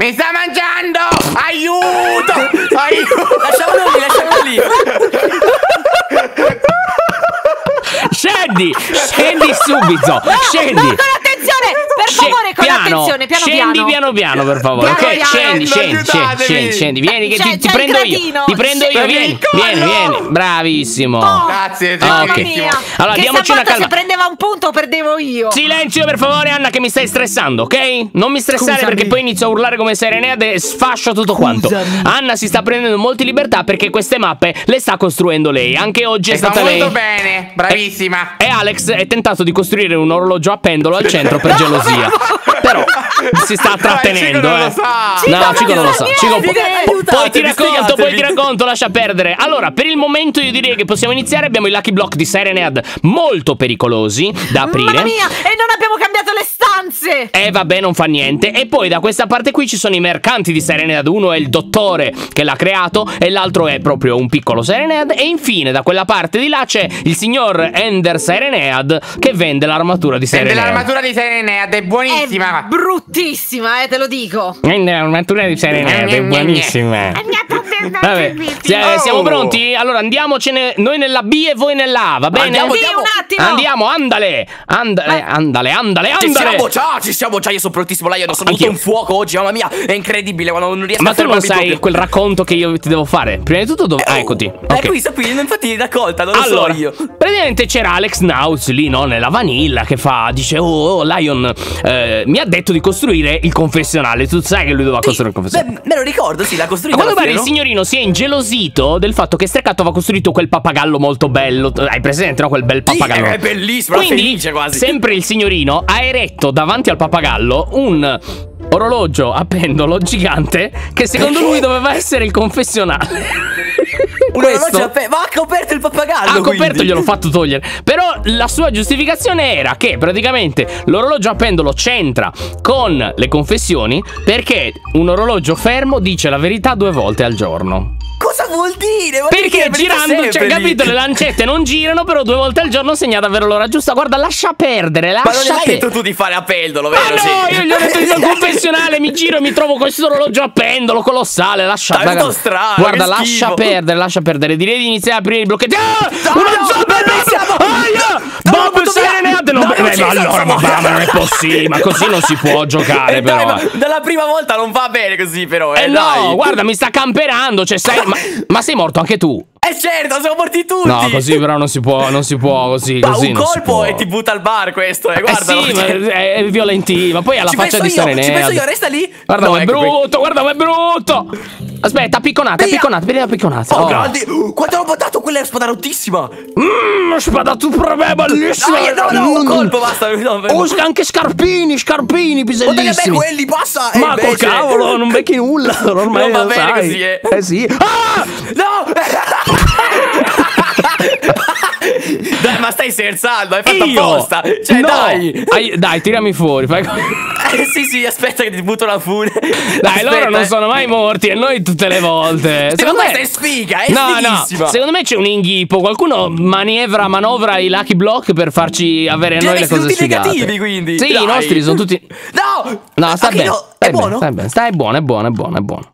Mi sta mangiando! Aiuto! Aiuto! Lasciamolo lì, lasciamolo lì! Scendi! Scendi subito! No, scendi! No, attenzione, per favore, con piano, attenzione, piano scendi piano. piano piano, per favore. Piano, ok, piano, scendi, scendi, scendi, scendi, scendi, vieni che cioè, ti, ti prendo io. Ti prendo io, vieni, vieni, vieni. Bravissimo. Oh, Grazie, ah, okay. Allora, che diamoci una calma. se prendeva un punto perdevo io. Silenzio, per favore, Anna che mi stai stressando, ok? Non mi stressare Scusami. perché poi inizio a urlare come Serenade e sfascio tutto quanto. Anna si sta prendendo molte libertà perché queste mappe le sta costruendo lei. Anche oggi è stata lei. molto bene, bravissima. e Alex è tentato di costruire un orologio a pendolo al centro dentro per gelosia. Però si sta trattenendo. Dai, Cico eh. No, Cico non lo eh. sa. Cico non lo sa. Cico, poi ti racconto, poi ti racconto, lascia perdere. Allora, per il momento io direi che possiamo iniziare. Abbiamo i lucky block di Sirenhead molto pericolosi da aprire. Mamma mia, e non abbiamo cambiato le stanze. Eh vabbè, non fa niente. E poi da questa parte qui ci sono i mercanti di Sirenhead. Uno è il dottore che l'ha creato e l'altro è proprio un piccolo Sirenhead. E infine da quella parte di là c'è il signor Ender Sirenhead che vende l'armatura di Sirenhead. Vende l'armatura di Sirenhead, è buonissima. È brutta bruttissima, eh, te lo dico. È un'armatura di serenata, è buonissima. Vabbè, cioè, oh. siamo pronti? Allora andiamocene noi nella B e voi nella A, va bene? Andiamo, sì, un attimo. Andiamo, andale. Andale, andale, andale, andale. Ci siamo già, ci siamo già, io sono prontissimo, là io non sono tutto un fuoco oggi, mamma mia, è incredibile, ma non riesco ma a tu non sai doppio. quel racconto che io ti devo fare? Prima di tutto dove... Eh, ah, eccoti. Oh. Eh, qui, sto qui, infatti l'hai raccolta, non lo allora, so io. Praticamente c'era Alex Nauz lì, no, nella vanilla che fa dice "Oh, oh Lion, eh, mi ha detto di costruire costruire il confessionale. Tu sai che lui doveva sì, costruire il confessionale. Beh, me lo ricordo, sì, l'ha costruito. A quanto pare il signorino si è ingelosito del fatto che Steccato aveva costruito quel pappagallo molto bello. Hai presente, no? Quel bel pappagallo. Sì, è bellissimo, Quindi, felice quasi. Sempre il signorino ha eretto davanti al pappagallo un orologio a pendolo gigante che secondo lui doveva essere il confessionale. Una questo... noce Ma ha coperto il pappagallo. Ha quindi. coperto, gliel'ho fatto togliere. Però la sua giustificazione era che praticamente l'orologio a pendolo c'entra con le confessioni perché un orologio fermo dice la verità due volte al giorno. Cosa vuol dire? Ma perché, perché girando, cioè, capito, le lancette non girano, però due volte al giorno segna davvero l'ora giusta. Guarda, lascia perdere, lascia Ma non hai detto tu di fare a pendolo, vero? Ma ah, no, sì. io gli ho detto in confessionale, mi giro e mi trovo questo orologio a pendolo colossale, lascia perdere. Guarda, lascia perdere, lascia perdere perdere. Direi di iniziare a aprire i blocchetti. Ah! No, Una no, zomba! No, Aia! Bob, sei neanche... No, beh, ma allora, ma, ma non è possibile. Ma così non si può giocare, eh, però. Dai, dalla prima volta non va bene così, però. Eh, eh no, guarda, mi sta camperando. Cioè, sei... ma, ma sei morto anche tu? Eh certo, siamo morti tutti. No, così però non si può, non si può così. Ma così un colpo e ti butta al bar questo, eh, eh guarda. Eh sì, ma è violentino, ma poi ha la ci faccia di stare nero. Ci penso io, resta lì. Guarda, no, ma è ecco brutto, qui. guarda, ma è brutto. Aspetta, picconata, Via. picconata, vedi la picconata. Oh, oh. grandi. Uh, quanto l'ho bottato, quella è spada spadarotissima. Mmm, spada per me, bellissima. No, no, no, mm. un colpo, basta. No, oh, anche scarpini, scarpini, bisellissimi. Ma oh, quelli, passa. Eh, ma invece... col cavolo, non becchi nulla, ormai non va bene sai. così, eh. Eh sì. Ah! No! dai, ma stai scherzando? Hai fatto Io? apposta? Cioè, no. dai. Ai, dai, tirami fuori. Fai... Eh, sì, sì, aspetta che ti butto la fune. Dai, aspetta, loro non eh. sono mai morti e noi tutte le volte. Secondo, secondo me è sfiga, è no, no. Secondo me c'è un inghippo. Qualcuno manevra, manovra i lucky block per farci avere a noi le cose tutti sfigate. negativi, quindi. Sì, dai. i nostri sono tutti No! No, sta okay, bene. No. Stai, è bene, stai bene, stai buono, è buono, è buono, è buono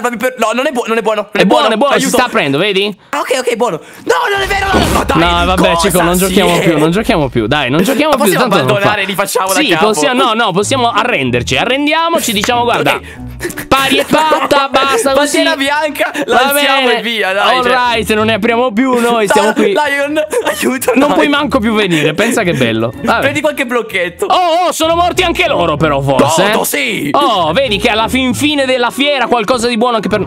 salvami per... No, non è, bu non è buono, non è, è buono. buono, è buono, Aiuto. si sta aprendo, vedi? Ah, ok, ok, buono. No, non è vero, no, dai. No, vabbè, Cico, non giochiamo sì. più, non giochiamo più, dai, non giochiamo Ma più. Possiamo abbandonare, li facciamo sì, da possiamo, no, no, possiamo arrenderci, arrendiamoci, diciamo, guarda. Okay. Pari e fatta, basta così. Bandiera bianca, lanciamo e via, dai. All cioè. right, non ne apriamo più noi, siamo qui. Lion, aiuto. Non dai. puoi manco più venire, pensa che bello. Vabbè. Prendi qualche blocchetto. Oh, oh, sono morti anche loro però, forse. Toto, eh. sì. Oh, vedi che alla fin fine della fiera qualcosa di buono buono anche per...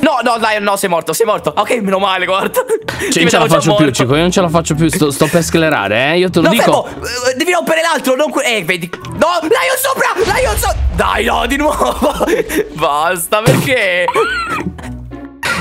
No, no, dai, no, sei morto, sei morto. Ok, meno male, guarda. Cioè, non ce la faccio più, Cico, io non ce la faccio più. Sto, sto per sclerare, eh. Io te lo no, dico. Fermo. Eh, devi rompere l'altro, non que- Eh, vedi. No, Lion sopra! Lion sopra! Dai, no, di nuovo. Basta, perché?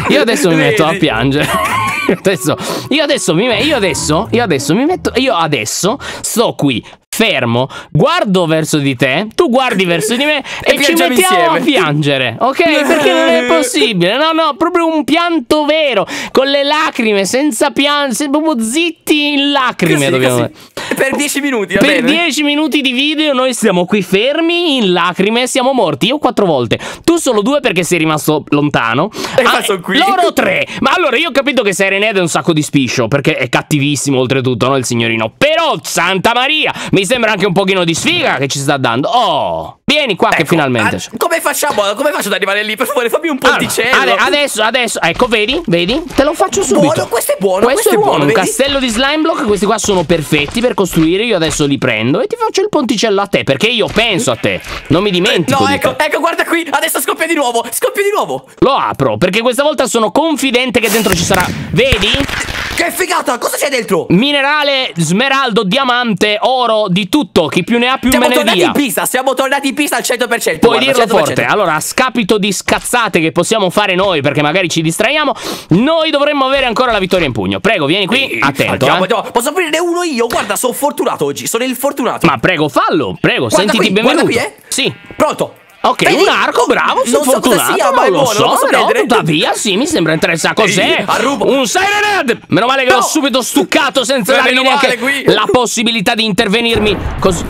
Io adesso mi vedi. metto a piangere. Adesso, io adesso mi metto. Io adesso. Io adesso Io adesso sto qui fermo, guardo verso di te, tu guardi verso di me e, e ci mettiamo insieme. a piangere, ok? Perché non è possibile, no, no, proprio un pianto vero, con le lacrime, senza piangere, proprio zitti in lacrime così, dobbiamo... Così. Per dieci minuti, va Per dieci minuti di video noi siamo qui fermi, in lacrime, siamo morti, io quattro volte, tu solo due perché sei rimasto lontano. E ah, sono qui. Loro tre, ma allora io ho capito che Serenade è un sacco di spiscio, perché è cattivissimo oltretutto, no, il signorino, però, santa Maria, mi sembra anche un pochino di sfiga che ci sta dando. Oh, vieni qua ecco, che finalmente. A, ah, come facciamo? Come faccio ad arrivare lì? Per favore, fammi un ponticello. Allora, adesso, adesso, ecco, vedi, vedi? Te lo faccio subito. Buono, questo è buono. Questo, questo è, buono. Un castello di slime block. Questi qua sono perfetti per costruire. Io adesso li prendo e ti faccio il ponticello a te. Perché io penso a te. Non mi dimentico. Eh, no, ecco, te. ecco, guarda qui. Adesso scoppia di nuovo. Scoppia di nuovo. Lo apro perché questa volta sono confidente che dentro ci sarà. Vedi? Che figata, cosa c'è dentro? Minerale, smeraldo, diamante, oro, di tutto. Chi più ne ha più siamo me ne dia. Siamo tornati in pista, siamo tornati in pista al 100%. Puoi guarda, dirlo 100%. forte. Allora, a scapito di scazzate che possiamo fare noi, perché magari ci distraiamo, noi dovremmo avere ancora la vittoria in pugno. Prego, vieni qui, Ehi, attento. Andiamo, eh. andiamo. Posso aprirne uno io? Guarda, sono fortunato oggi, sono il fortunato. Ma prego, fallo, prego, guarda sentiti qui, benvenuto. Qui, eh? Sì. Pronto? Ok, Vedi? un arco, bravo, sono fortunato, sia, ma lo so, lo posso però tuttavia sì, mi sembra interessante. Cos'è? Un Sirenhead! Meno male che no. l'ho subito stuccato senza darmi neanche qui. la possibilità di intervenirmi. Così.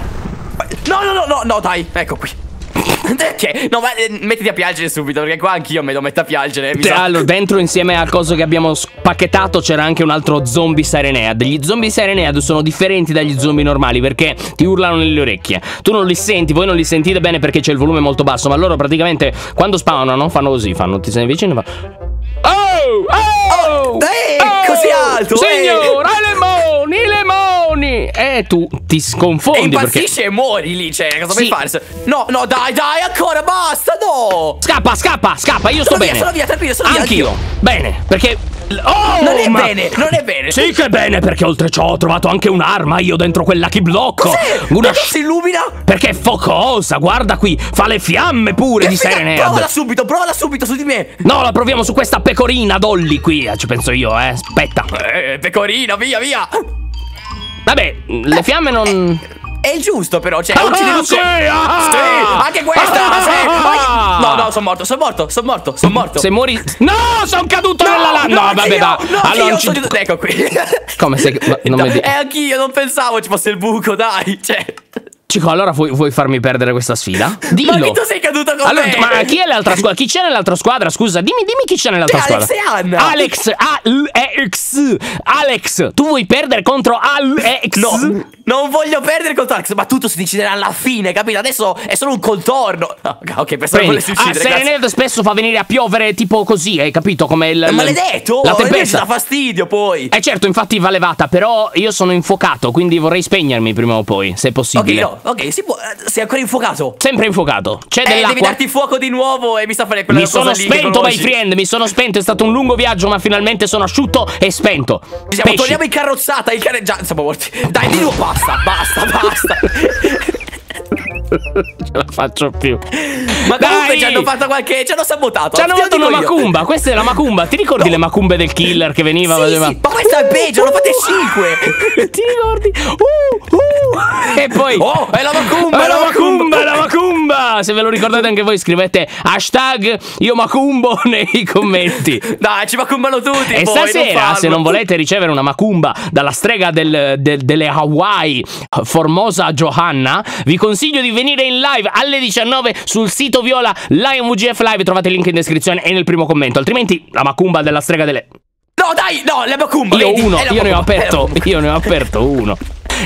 no, no, no, no, no, dai, ecco qui. Perché? Cioè, no, ma eh, mettiti a piangere subito, perché qua anch'io me lo metto a piangere. Mi sa... Allora, dentro insieme al coso che abbiamo spacchettato c'era anche un altro zombie Sirenead. Gli zombie Sirenead sono differenti dagli zombie normali perché ti urlano nelle orecchie. Tu non li senti, voi non li sentite bene perché c'è il volume molto basso, ma loro praticamente quando spawnano fanno così, fanno ti sei vicino e fa. Oh! Oh! oh, oh, oh così alto! Eh. Signor, eh. i lemoni, i lemoni! e, eh, tu ti sconfondi. E impazzisci perché... e muori lì, cioè, cosa sì. vuoi fare? No, no, dai, dai, ancora, basta, no! Scappa, scappa, scappa, io sono sto via, bene. Sono via, tranquillo, sono anch'io. via. Anch'io. Bene, perché... Oh, non è ma... bene, non è bene. Sì che è bene, perché oltre ciò ho trovato anche un'arma io dentro quel lucky block. Cos'è? Una... si illumina? Perché è focosa, guarda qui, fa le fiamme pure che di figa... Serenade. Provala subito, provala subito su di me. No, la proviamo su questa pecorina, Dolly, qui, eh, ci penso io, eh. Aspetta. Eh, pecorina, via, via. Vabbè, le fiamme non... Eh, è, il giusto però, cioè, ah, uccidi Lucio. Sì, ah, sì, anche questa. Ah, sì. Ah, ah. No, no, sono morto, sono morto, sono morto, sono morto. Se muori... No, sono caduto no, nella lana. No, no vabbè, va. No, allora, ci... sono... Ecco qui. Come se... Non no, mi dico. Eh, anch'io non pensavo ci fosse il buco, dai. Cioè... Cico, allora vuoi, vuoi, farmi perdere questa sfida? Dillo. ma che tu sei caduto con allora, me? Ma chi è l'altra squadra? Chi c'è nell'altra squadra? Scusa, dimmi, dimmi chi c'è nell'altra cioè, squadra. Alex e Anna. Alex, Alex, Alex, tu vuoi perdere contro Alex? No, non voglio perdere contro Alex, ma tutto si deciderà alla fine, capito? Adesso è solo un contorno. No, ok, pensavo che volessi uccidere. Ah, Serenade spesso fa venire a piovere tipo così, hai capito? Come il... Eh, maledetto! La eh, tempesta. dà fastidio poi. Eh certo, infatti va levata, però io sono infuocato, quindi vorrei spegnermi prima o poi, se possibile. Ok, no. Ok, si può. Eh, sei ancora infuocato. Sempre infuocato. C'è eh, dell'acqua. Devi darti fuoco di nuovo e mi sa fare quella mi cosa. Mi sono spento, my friend. Mi sono spento. È stato un lungo viaggio, ma finalmente sono asciutto e spento. Ci siamo, torniamo in carrozzata. Il cane. Già, siamo morti. Dai, di nuovo. Basta, basta, basta. ce la faccio più. Ma comunque Dai! ci hanno fatto qualche. ci hanno sabotato. Ci hanno fatto una macumba. Questa è la macumba. Ti ricordi no. le macumbe del killer che veniva? Sì, ma... Sì, ma questa è peggio, uh, l'ho fatte 5. Ti ricordi? Uh, uh. E poi. Oh, è la macumba! È la macumba, è la macumba! Se ve lo ricordate anche voi, scrivete hashtag io macumbo nei commenti. Dai, ci macumbano tutti. E voi, stasera, non se non volete ricevere una macumba dalla strega del, del, delle Hawaii, Formosa Johanna, vi consiglio di venire in live alle 19 sul sito Viola Lion VGF Live. Trovate il link in descrizione e nel primo commento. Altrimenti la macumba della strega delle. No, dai, no, la macumba. Io vedi, uno, io macumba, ne ho aperto, io ne ho aperto uno.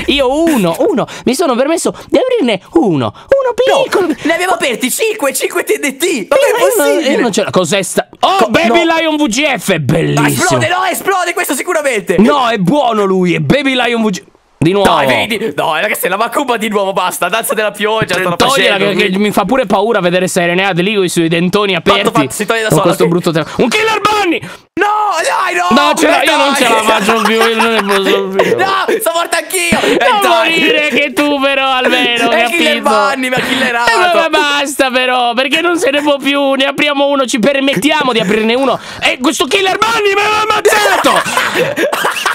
Io uno, uno, mi sono permesso di aprirne uno, uno piccolo. No, ne abbiamo aperti 5, 5 TDT. Ma io, io, non, io non ce la. Cos'è sta. Oh, Co Baby no. Lion VGF, bellissimo. Ma esplode, no, esplode questo sicuramente. No, è buono lui, è Baby Lion VGF. Di nuovo. Dai, vedi. No, ragazzi, la macumba di nuovo, basta. Danza della pioggia. Togliela, che, mi fa pure paura vedere Serenea De Lì con i suoi dentoni aperti. Fatto, si toglie da sola. Con questo okay. brutto tempo. Un killer bunny! No, dai, no! No, ce io non ce la faccio più. Io non ne posso più. No, sono morto anch'io. Non eh, morire che tu, però, almeno. E killer bunny mi ha killerato. Eh, ma, ma basta, però. Perché non se ne può più. Ne apriamo uno. Ci permettiamo di aprirne uno. E questo killer bunny mi aveva ammazzato.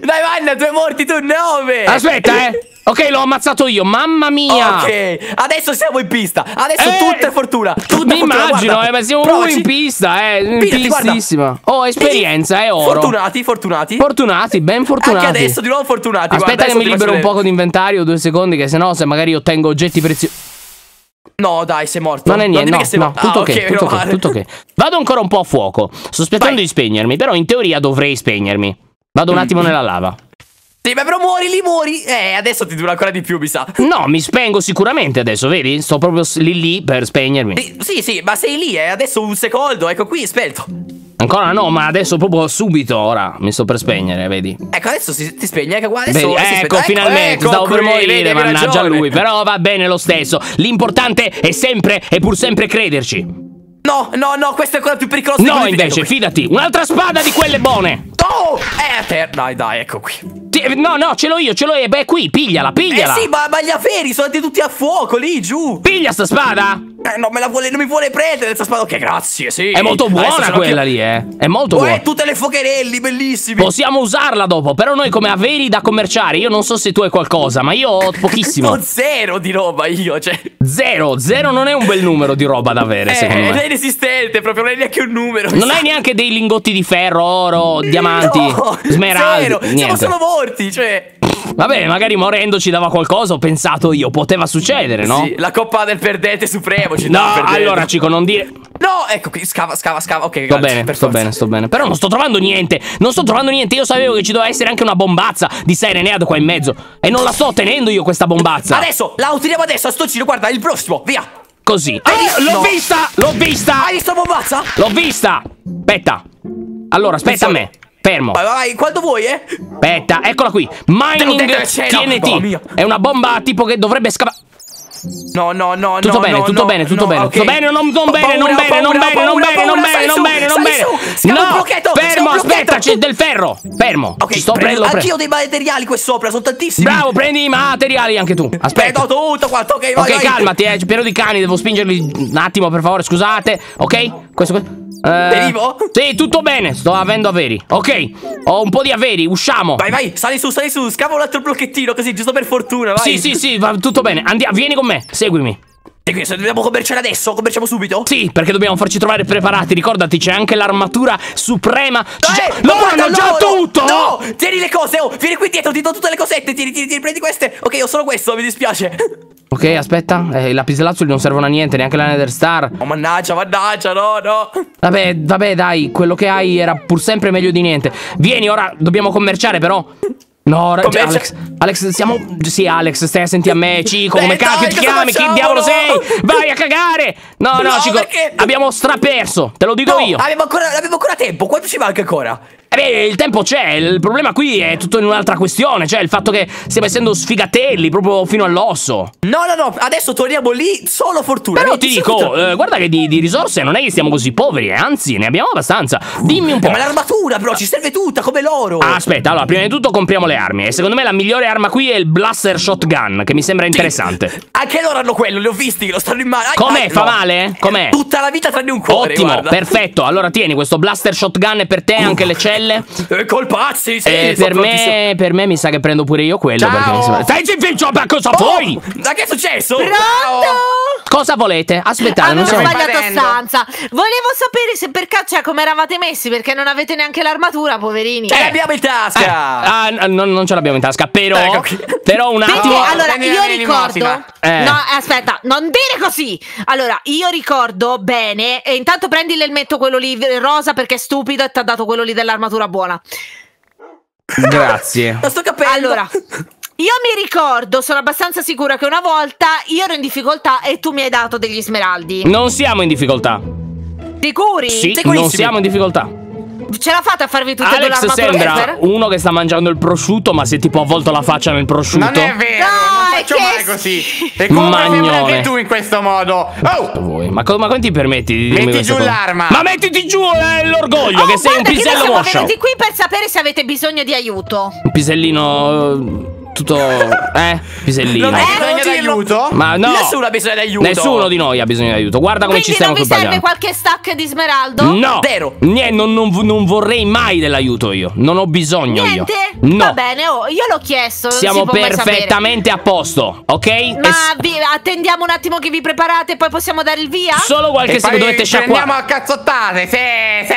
dai, Vanna, due morti tu, no! 9! Aspetta, eh! Ok, l'ho ammazzato io, mamma mia! Ok, adesso siamo in pista! Adesso eh, tutta è fortuna! Tutta mi fortuna, immagino, eh, ma siamo Provaci. in pista, eh! In pistissima! Oh, esperienza, è eh, oro! Fortunati, fortunati! Fortunati, ben fortunati! Anche adesso di nuovo fortunati! Aspetta guarda, che mi libero un poco d'inventario due secondi, che se no se magari ottengo oggetti preziosi... No, dai, sei morto. Non è niente, non no, no, tutto, ah, okay, tutto, okay, tutto okay. Vado ancora un po' a fuoco. Sospettando Vai. di spegnermi, però in teoria dovrei spegnermi. Vado un mm. attimo nella lava. Sì, ma però muori, li muori. Eh, adesso ti dura ancora di più, mi sa. No, mi spengo sicuramente adesso, vedi? Sto proprio lì lì per spegnermi. Sì, sì, sì ma sei lì, eh. Adesso un secondo, ecco qui, spento. Ancora no, ma adesso proprio subito ora mi sto per spegnere, vedi? Ecco, adesso si, ti spegne, ecco qua, adesso vedi, ecco, ecco, finalmente, ecco, stavo qui, per morire, mannaggia lui, però va bene lo stesso. L'importante è sempre e pur sempre crederci. No, no, no, questo è ancora più pericoloso. di No, invece, fidati, un'altra spada di quelle buone. Oh, è per... Dai, dai, ecco qui. No, no, ce l'ho io, ce l'ho io. Beh, qui, pigliala, pigliala. Eh sì, ma, ma gli aferi sono andati tutti a fuoco lì, giù. Piglia sta spada. Eh, non me la vuole, non mi vuole prendere sta spada. Ok, grazie, sì. È molto buona eh, quella lì, eh. È molto oh, eh, buona. Eh, tutte le focherelli, bellissime. Possiamo usarla dopo, però noi come averi da commerciare, io non so se tu hai qualcosa, ma io ho pochissimo. ho zero di roba io, cioè. Zero, zero non è un bel numero di roba da avere, eh, secondo me. È inesistente, proprio non è neanche un numero. Non hai neanche dei lingotti di ferro, oro, diamante diamanti, no, smeraldi, zero. Siamo solo morti, cioè... Vabbè, magari morendo ci dava qualcosa, ho pensato io, poteva succedere, no? Sì, la coppa del perdente supremo ci No, allora Cico, non dire... No, ecco qui, scava, scava, scava, ok Sto bene, sto forza. bene, sto bene Però non sto trovando niente, non sto trovando niente Io sapevo che ci doveva essere anche una bombazza di Sirenead qua in mezzo E non la sto ottenendo io questa bombazza Adesso, la otteniamo adesso, a sto giro, guarda, il prossimo, via Così ah, L'ho no. vista, l'ho vista Hai visto la bombazza? L'ho vista Aspetta Allora, aspetta a me Fermo. Vai, vai, quando vuoi, eh. Aspetta, eccola qui. Mining TNT. È una bomba tipo che dovrebbe scavare. No, no, no, tutto no, bene, tutto bene, tutto bene, tutto bene, non, bene, non bene, non bene, non bene, non bene, non bene, non bene, non bene. No, fermo, aspetta, c'è del ferro. Fermo. Okay, ci sto prendendo. Pre anch'io ho dei materiali qui sopra, sono tantissimi. Bravo, prendi i materiali anche tu. Eh, aspetta. Prendo tutto quanto, ok, vai. Ok, calmati, eh, pieno di cani, devo spingerli un attimo, per favore, scusate. Ok? Questo questo eh, Sì, tutto bene, sto avendo averi. Ok, ho un po' di averi, usciamo. Vai, vai, sali su, sali su, scavo un altro blocchettino così, giusto per fortuna, vai. Sì, sì, sì, va tutto bene. Andi, vieni con me, seguimi. E quindi dobbiamo commerciare adesso, commerciamo subito? Sì, perché dobbiamo farci trovare preparati. Ricordati, c'è anche l'armatura suprema. C'è eh, già... No, no, già no, tutto! No, tieni le cose, oh, vieni qui dietro, ti do tutte le cosette. Tieni, tieni, tieni, prendi queste. Ok, ho solo questo, mi dispiace. Ok, aspetta, eh, i lapislazzuli non servono a niente, neanche la Nether Star. Oh, mannaggia, mannaggia, no, no. Vabbè, vabbè, dai, quello che hai era pur sempre meglio di niente. Vieni, ora dobbiamo commerciare, però. No, cioè, Alex, Alex, siamo. Sì, Alex, stai a sentire a me, eh, Cico. Come eh, cacchio dai, ti chiami? Facciamo? Chi diavolo sei? Vai a cagare! No, no, no Cico, perché... abbiamo straperso, te lo dico no, io. Avevo ancora, avevo ancora tempo, quanto ci manca ancora? Eh beh, il tempo c'è, il problema qui è tutto in un'altra questione, cioè il fatto che stiamo essendo sfigatelli proprio fino all'osso. No, no, no, adesso torniamo lì solo fortuna. Però eh, ti dico, eh, guarda che di, di, risorse non è che siamo così poveri, eh, anzi ne abbiamo abbastanza. Dimmi un po'. Eh, ma l'armatura, però, ci serve tutta, come l'oro. Ah, aspetta, allora, prima di tutto compriamo le armi e secondo me la migliore arma qui è il blaster shotgun, che mi sembra interessante. Sì. Anche loro hanno quello, li ho visti, che lo stanno in mano. Com'è? Fa no. male? Com'è? Tutta la vita tranne un cuore, Ottimo, guarda. perfetto. Allora tieni questo blaster shotgun e per te anche le celle quelle. Eh, colpazzi, sì, eh, per, me, per, me, mi sa che prendo pure io quello. Ciao. Perché, insomma, stai zitto, ma oh, Ma che è successo? Pronto? Cosa volete? Aspettate, Hanno non so. Ho sbagliato partendo. stanza. Volevo sapere se per caccia cioè, come eravate messi, perché non avete neanche l'armatura, poverini. Ce eh, l'abbiamo in tasca. Eh, ah, non, non ce l'abbiamo in tasca, però. Ecco. Però un attimo. Perché, allora, io ricordo. Eh. No, aspetta, non dire così. Allora, io ricordo bene. E intanto prendi l'elmetto quello lì rosa perché è stupido e ti ha dato quello lì dell'armatura sfumatura buona. Grazie. sto capendo. Allora, io mi ricordo, sono abbastanza sicura che una volta io ero in difficoltà e tu mi hai dato degli smeraldi. Non siamo in difficoltà. Sicuri? Sì, non siamo in difficoltà ce la fate a farvi tutte e due Alex sembra uno che sta mangiando il prosciutto, ma si è tipo avvolto la faccia nel prosciutto. Non è vero, no, non faccio mai così. E come Magnone. anche tu in questo modo? Oh. Ma, co ma come ti permetti di dirmi Metti giù l'arma. Ma mettiti giù eh, l'orgoglio, oh, che sei un pisello moscio. Ma venuti qui per sapere se avete bisogno di aiuto. Un pisellino tutto... Eh? Pisellino. Non hai eh, bisogno eh, d'aiuto? Ma no. Nessuno ha bisogno d'aiuto. Nessuno di noi ha bisogno d'aiuto. Guarda come Quindi ci stiamo combattendo. non mi serve qualche stack di smeraldo? No. Vero. Niente, non, non, non vorrei mai dell'aiuto io. Non ho bisogno Niente? io. Niente? No. Va bene, oh, io l'ho chiesto. Siamo perfettamente a posto, ok? Ma es vi, attendiamo un attimo che vi preparate e poi possiamo dare il via? Solo qualche secondo dovete sciacquare. Andiamo a cazzottate, sì, sì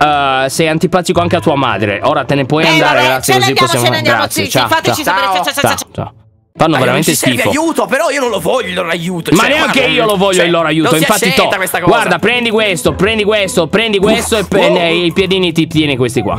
uh, sei antipatico anche a tua madre. Ora te ne puoi eh, andare, vabbè, grazie, così andiamo, possiamo... Andiamo, grazie, zitti, ciao, fateci ciao, sapere, ciao, ciao, ciao, ciao. Fanno Ai, veramente schifo. aiuto, però io non lo voglio il loro aiuto. Ma cioè, neanche guarda, io lo voglio cioè, il loro aiuto. Infatti, to, guarda, prendi questo, prendi questo, prendi questo, Uff, e, oh. e, e i piedini ti tieni questi qua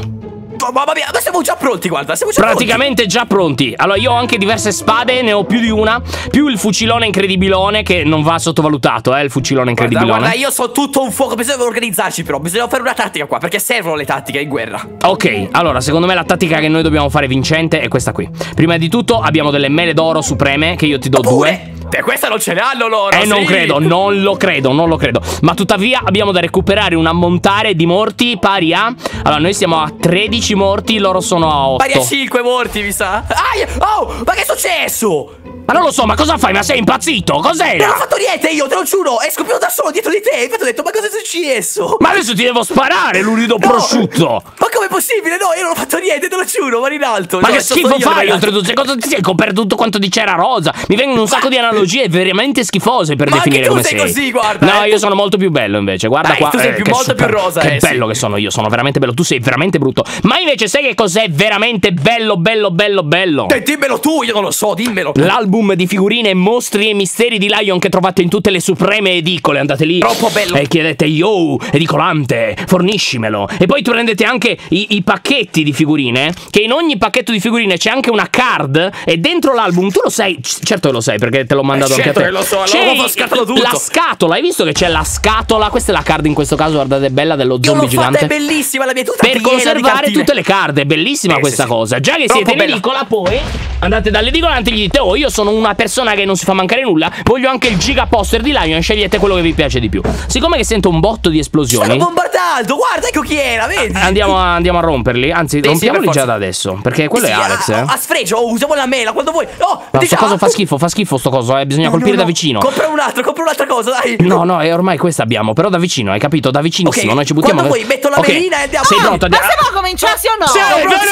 tutto, mamma mia, ma siamo già pronti, guarda, siamo già Praticamente pronti. già pronti. Allora, io ho anche diverse spade, ne ho più di una, più il fucilone incredibilone che non va sottovalutato, eh, il fucilone incredibilone. Guarda, guarda io so tutto un fuoco, bisogna organizzarci però, bisogna fare una tattica qua, perché servono le tattiche in guerra. Ok, allora, secondo me la tattica che noi dobbiamo fare vincente è questa qui. Prima di tutto abbiamo delle mele d'oro supreme, che io ti do due. Niente, questa non ce l'hanno loro. Eh, sì. non credo, non lo credo, non lo credo. Ma tuttavia abbiamo da recuperare un ammontare di morti pari a... Allora, noi siamo a 13 morti, loro sono a 8. Pari a 5 morti, mi sa. Aia, oh, ma che è successo? Ma non lo so, ma cosa fai? Ma sei impazzito? Cos'era? Non ho fatto niente io, te lo giuro! È scoppiato da solo dietro di te! E infatti ho detto, ma cosa è successo? Ma adesso ti devo sparare, l'unido no. prosciutto! Ma com'è possibile? No, io non ho fatto niente, te lo giuro, ma in alto! Ma no, che schifo fai, oltretutto? Cosa ti sei coperto tutto quanto di cera rosa? Mi vengono un sacco di analogie! Ah, analogie veramente schifose per ma definire come sei. Ma tu sei così, guarda. No, eh. io sono molto più bello invece. Guarda Dai, qua. Tu sei eh, più, molto super, più rosa. Che eh, bello sì. che sono io, sono veramente bello. Tu sei veramente brutto. Ma invece sai che cos'è veramente bello, bello, bello, bello? Dai, dimmelo tu, io non lo so, dimmelo. L'album di figurine Mostri e Misteri di Lion che trovate in tutte le supreme edicole. Andate lì. Troppo bello. E chiedete yo, edicolante, forniscimelo. E poi tu prendete anche i, i pacchetti di figurine. Che in ogni pacchetto di figurine c'è anche una card. E dentro l'album, tu lo sai, certo lo sai perché te l'ho mandato mandato anche a te. Lo so, allora scattato tutto. La scatola, hai visto che c'è la scatola? Questa è la card in questo caso, guardate, è bella dello zombie gigante. Fatta, è bellissima la mia tuta Per conservare tutte le card, è bellissima eh, questa sì, cosa. Già che siete bella. in edicola, poi andate dall'edicola e gli dite: Oh, io sono una persona che non si fa mancare nulla. Voglio anche il giga poster di Lion. Scegliete quello che vi piace di più. Siccome che sento un botto di esplosioni. Sono bombardato, guarda ecco chi era, vedi? Andiamo a, andiamo a romperli. Anzi, Beh, rompiamoli sì, già da adesso. Perché quello sì, è Alex. A, eh. a sfregio, oh, usiamo la mela quando vuoi. Oh, Ma oh, sto coso ah, fa schifo, fa schifo sto coso, eh eh, bisogna no, colpire no, da vicino. Compra un altro, compra un'altra cosa, dai. No, no, è eh, ormai questa abbiamo, però da vicino, hai capito? Da vicinissimo, okay. noi ci buttiamo. Quando vuoi, metto la okay. melina e andiamo. Sei ah, pronto? Ma se vuoi cominciare sì o no? Sì,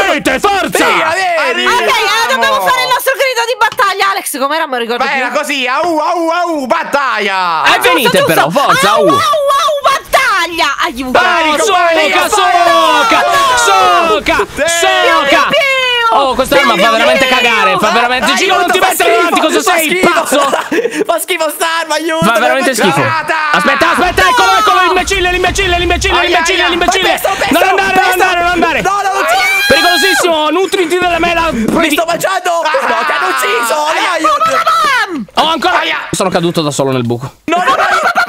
venite, forza! Sì, arriviamo. Ok, allora dobbiamo fare il nostro grido di battaglia, Alex, com'era? Mi ricordo Beh, più. era così, au, au, au, battaglia! E eh, venite però, forza, au! Au, au, au, battaglia! Aiuto! Dai, soca, soca, soca, soca! Oh, arma fa veramente cagare. Fa veramente. Giro, non ti mettere davanti. Cosa sei? Pazzo? Fa schifo st'arma, aiuto. Fa veramente schifo. Aspetta, aspetta, eccolo, eccolo. L'imbecille, l'imbecille, l'imbecille, l'imbecille, l'imbecille. Non andare, non andare, non andare. No, no, no. Pericolosissimo. Nutriti della mela. Mi sto mangiando. No, ti hanno ucciso. Ah! Aiuto. Oh, ancora. Sono caduto da solo nel buco. No, no, no.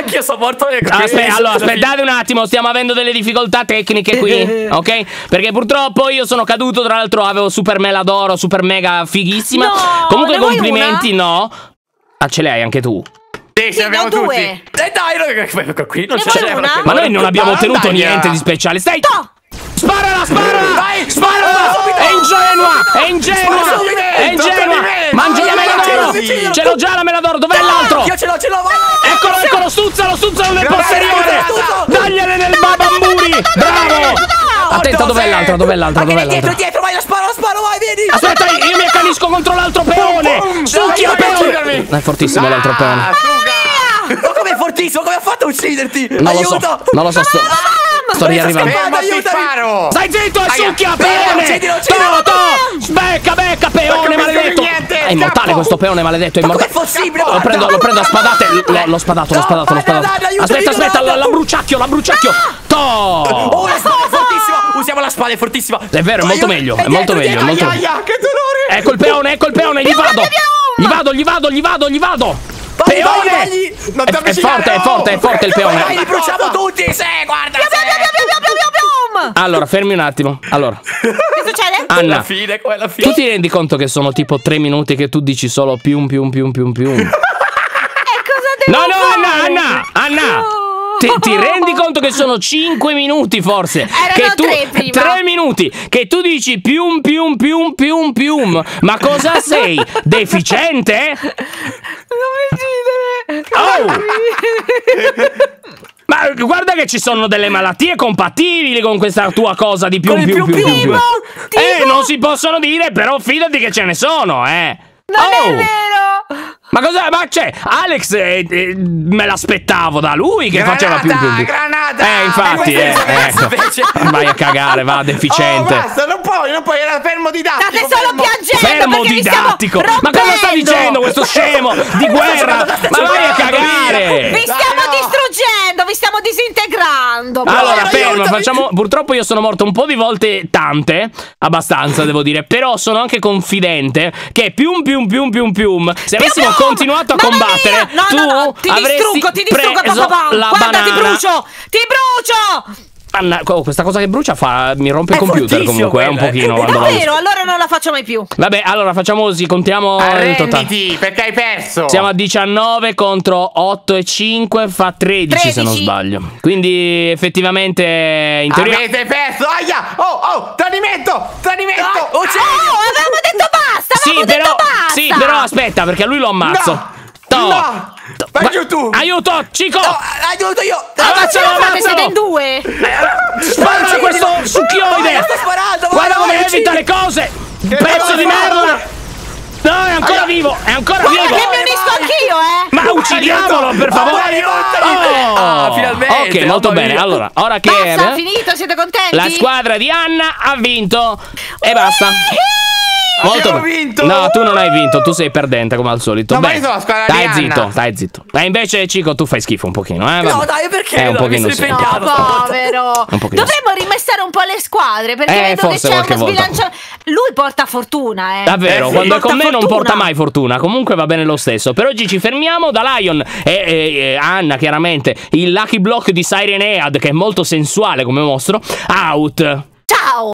Anch'io sopporto le nel Aspe- allora, aspettate un attimo, stiamo avendo delle difficoltà tecniche qui, ok? Perché purtroppo io sono caduto, tra l'altro avevo super mela d'oro, super mega fighissima. No, Comunque complimenti, no. Ah, ce l'hai anche tu. Sì, ce l'abbiamo tutti. Due. Eh, dai, dai, non ne ce l'abbiamo. Ma noi non abbiamo ottenuto dai, niente dai. di speciale. Stai! No. Sparala, Spara! Dai, spara! Oh, è ingenua! È ingenua! È ingenua! Mangi la mela d'oro! Ce l'ho già la mela d'oro! Dov'è l'altro? Io ce l'ho, ce l'ho, vai! Attenta, dov'è l'altra? Dov'è l'altra? Dov'è l'altra? Dietro, dietro, vai, lo sparo, lo sparo, vai, vieni. Aspetta, io mi accanisco contro l'altro peone. Succhia peone. È fortissimo ah, l'altro peone. Ma com'è fortissimo? Come ha fatto a ucciderti? Non lo so. Non lo so. Sto riarrivando. Ah, Stai zitto e succhia peone. Toto, becca, becca peone maledetto. È immortale questo peone maledetto, è immortale. Ma possibile? Lo prendo, lo prendo a spadate. L'ho spadato, l'ho spadato, l'ho spadato. Aspetta, aspetta, la bruciacchio, la bruciacchio. Ah! To! Oh, la spada fortissima. Usiamo la spada, è fortissima. È vero, è molto eh, meglio. È, molto meglio. Molto... Aia, che dolore. Ecco il peone, ecco il peone. Gli vado. Gli vado, gli vado, gli vado, gli vado. Peone! è, è forte, è forte, è oh. forte il peone. Vai, li bruciamo tutti. Sì, guarda. Allora, fermi un attimo. Allora. Che succede? Anna, la fine, quella fine. tu ti rendi conto che sono tipo tre minuti che tu dici solo più, più, più, più, più. e cosa devo No, no, Anna, Anna, Anna. Ti, ti, rendi conto che sono 5 minuti forse? Erano tu, 3 prima. 3 minuti che tu dici pium pium pium pium pium. Ma cosa sei? Deficiente? Non mi oh! ridere. Oh! Ma guarda che ci sono delle malattie compatibili con questa tua cosa di più più più, più, più, più, più. Eh, non si possono dire, però fidati che ce ne sono, eh. Non oh. è vero! Ma cosa? Ma c'è? Alex eh, eh, me l'aspettavo da lui che granata, faceva più pubblico. Granata! Eh, infatti, eh, ecco. Vai a cagare, va oh, deficiente. Oh, basta, non puoi, non puoi, era fermo didattico. State solo fermo... piangendo fermo didattico. Ma cosa sta dicendo questo scemo di guerra? Ma vai a cagare. Vi stiamo Dai, no. distruggendo, vi stiamo disintegrando. Allora, fermo, facciamo purtroppo io sono morto un po' di volte tante, abbastanza devo dire, però sono anche confidente che pium pium pium pium pium se avessimo continuato a Mamma combattere, mia! no, tu no, no, ti distruggo, ti distruggo, papà, Guarda, banana. ti brucio! Ti brucio! Anna, questa cosa che brucia fa, mi rompe è il computer comunque, eh, un pochino. È vero, allora non la faccio mai più. Vabbè, allora facciamo così, contiamo Arrenditi, il totale. perché hai perso. Siamo a 19 contro 8 e 5, fa 13, 13. se non sbaglio. Quindi effettivamente in teoria Avete perso. Aia! Oh, oh, tradimento! Tradimento! Oh, oh, avevamo detto basta, avevamo sì, detto però, basta. Sì, però aspetta, perché a lui lo ammazzo. No. No! Vai Aiuto! tu! Aiuto, Cico! No, aiuto io! Ammazzalo, ammazzalo! siete in due! Spara questo succhioide! Ma sto sparando! Guarda come recita le cose! Che Pezzo di merda! No, è ancora vivo! È ancora vivo! Ma che mi visto anch'io, eh! Ma uccidiamolo, per favore! Oh, ah, finalmente! Ok, molto bene. Allora, ora che... Basta, è finito, siete contenti? La squadra di Anna ha vinto! E basta! Molto Abbiamo vinto! No, tu non hai vinto, tu sei perdente come al solito. No, Beh, ma la squadra Stai zitto, stai zitto. E invece, Cico, tu fai schifo un pochino, eh? No, dai, perché? È un pochino mi sì. no, povero. un pochino Dovremmo rimessare un po' le squadre, perché eh, vedo che c'è uno sbilanciamento. Lui porta fortuna, eh. Davvero, eh sì. quando è con me fortuna. non porta mai fortuna. Comunque va bene lo stesso. Per oggi ci fermiamo da Lion e, e, e Anna, chiaramente, il Lucky Block di Siren Ead, che è molto sensuale come mostro. Out. Ciao!